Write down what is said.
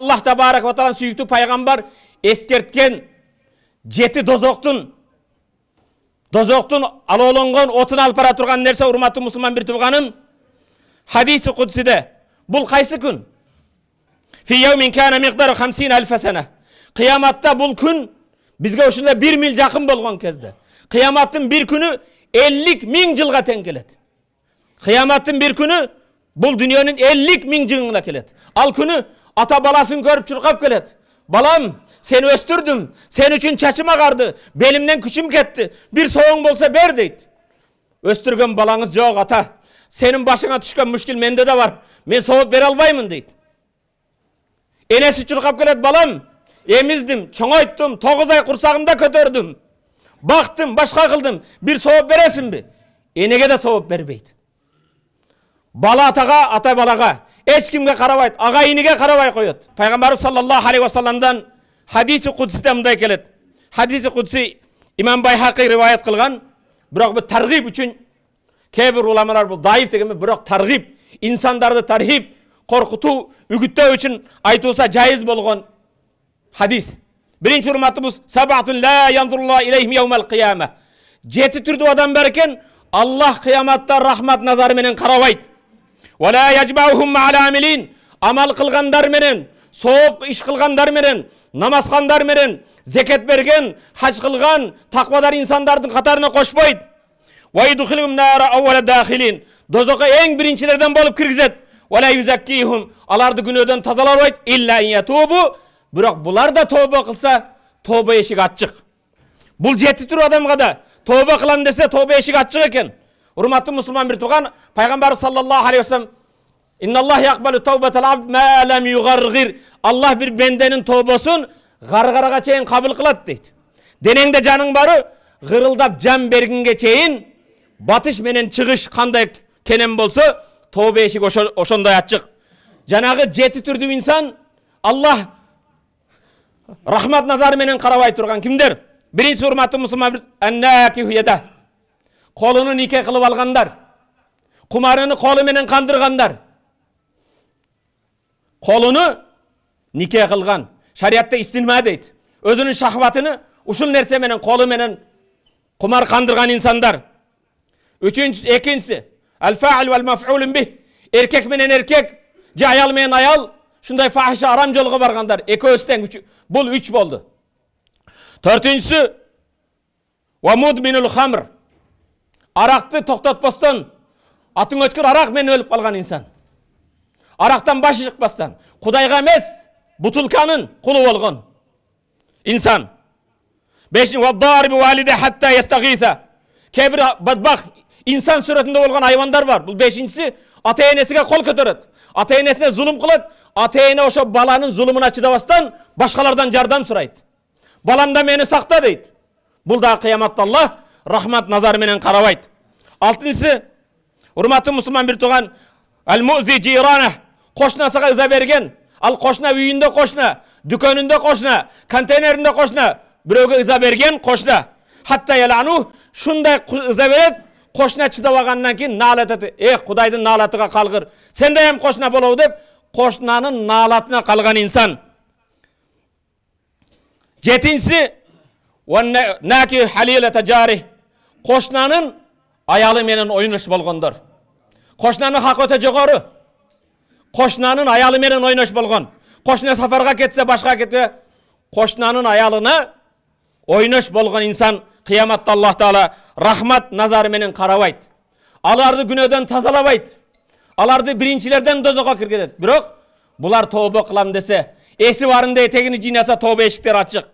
аллах тәбарак тағала сүйікті пайғамбар ескерткен жеті дозоқтың дозоқтың алолонған отын алып бара тұрған нәрсе құрметті мұсылман бір туғаным хадисі құдсиде бұл қайсы күн қияматта бұл күн бізге ошондай бір мил жақын болған кезде қияматтың бір күні эллик миң жылға тең келеді қияматтың бір күні бұл дүниенің эллик миң жылына келеді ал күні ata balaсын көріп чуркап келет балам сени өстүрдүм сен үчүн чачым агарды белимден күчүм кетти бир сооң болсо бер дейт өстүргөн балаңыз жок ата сенин башыңа түшкөн мүшкіл менде да бар мен сооп бере албаймын дейт энеси чуркап келет балам эмиздим чоңойттум тогуз ай курсагымда көтөрдүм бактым башка кылдым бир сооп бересиңби энеге да сооп бербейт бала атаға ата балаға ешкімге қарамайды иниге қарамай қояды пайғамбарымыз саллаллаху алейхи уассаламдан хадисі құдсиде мындай келеді хадисі құдси имам байхақи риwayat қылған бірақ бұл тарғиб үшін кейбір ғұламалар бұл даиф дегенмен бірақ тарғиб инсандарды тархиб қорқыту үгіттеу үшін айтуса жайыз болған хадис бірінші хұрматымыз жеті түрді адам бар екен аллах қияматта рахмат назарыменен қарабайды уала яжбаухум амилин амал қылғандар менен сооп іш қылғандар менен намазхандар менен зекет берген хаж қылған тақвадар инсандардың қатарына қошпайды дозаққа ең біріншілерден болып кіргізеді аларды күнөөдөн тазалабайт бирок булар да тоба кылса тоба эшиги ачык бул жети туруп адамга да тоба кылам десе тоба эшиги ачык экен құрметті мұсылман бір туған пайғамбар саллаллаху алейхи уассалам аллах бір бенденің тобасын ғарғараға чейін қабыл қылады дейді денеңде жаның бары ғырылдап жан бергенге чейін батыш менен шығыш қандай кенен болса тоба эшик ошондой ачык жанагы жети түрдүү инсан аллах рахмат назары менен карабай турган кимдер биринчиси урматтуу мусулман Kolunu nikah qilib olganlar qumarini qo'li bilan qandirganlar qo'lini nikah qilgan shariatda istinma deydi o'zini shahvatini ushul narsa bilan qo'li bilan qumar qandirgan insonlar uchinchisi ikkinchisi al fail val mafulun bih erkak bilan erkak je ayol bilan ayol shunday fahisha aram yo'lga borganlar ikkovsi teng bul uch bo'ldi to'rtinchisi va mudminul xamr арақты тоқтатпастан атың өткір мен өліп қалған инсан арақтан башы шықпастан құдайға емес бұтылканың құлы болған инсан кейбір бадбақ инсан суретінде болған айуандар бар бұл бесіншісі ата енесіне қол көтереді ата енесіне зұлым қылады ата ене ошо баланың зұлымына чыдабастан башқалардан жардам сұрайды балам да мені сақта дейді бұл дағы қияматта алла рахмат назарыменен қарабайды алтыншысы құрматы мұсылман бір туған әл музи жирана қошынасыға ыза берген ал қошына үйінде қошына дүкенінде қошына контейнерінде қошына біреуге ыза берген қошына хатта ялану шундай ыза береді қошына шыдап алғаннан кейін налат етеді е құдайдың налатыға қалғыр сендей ем қошына болау деп қошынаның налатына қалған инсан жетіншісі кошунанын аялы менен ойнош болгондор кошунанын хакы өтө жогору кошунанын аялы менен ойнош болгон кошуна сафарга кетсе башка кетсе кошунанын аялына ойнош болгон инсан кыяматта аллах таала рахмат назары менен карабайт аларды күнөөдөн тазалабайт аларды биринчилерден дозокко киргизет бирок булар тобо кылам десе эси барында этегини жыйнаса тобо эшиктери ачык